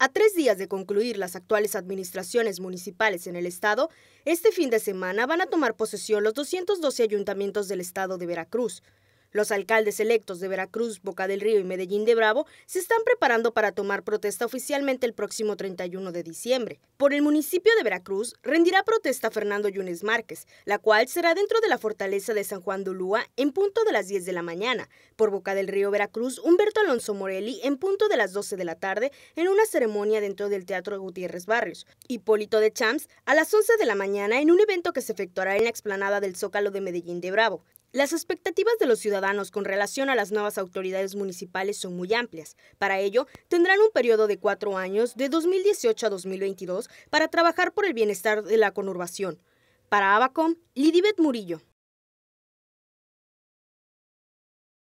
A tres días de concluir las actuales administraciones municipales en el Estado, este fin de semana van a tomar posesión los 212 ayuntamientos del Estado de Veracruz, los alcaldes electos de Veracruz, Boca del Río y Medellín de Bravo se están preparando para tomar protesta oficialmente el próximo 31 de diciembre. Por el municipio de Veracruz rendirá protesta Fernando Yunes Márquez, la cual será dentro de la fortaleza de San Juan de Ulúa en punto de las 10 de la mañana. Por Boca del Río, Veracruz, Humberto Alonso Morelli en punto de las 12 de la tarde en una ceremonia dentro del Teatro Gutiérrez Barrios. Hipólito de Champs a las 11 de la mañana en un evento que se efectuará en la explanada del Zócalo de Medellín de Bravo. Las expectativas de los ciudadanos con relación a las nuevas autoridades municipales son muy amplias. Para ello, tendrán un periodo de cuatro años, de 2018 a 2022, para trabajar por el bienestar de la conurbación. Para Abacom, Lidibet Murillo.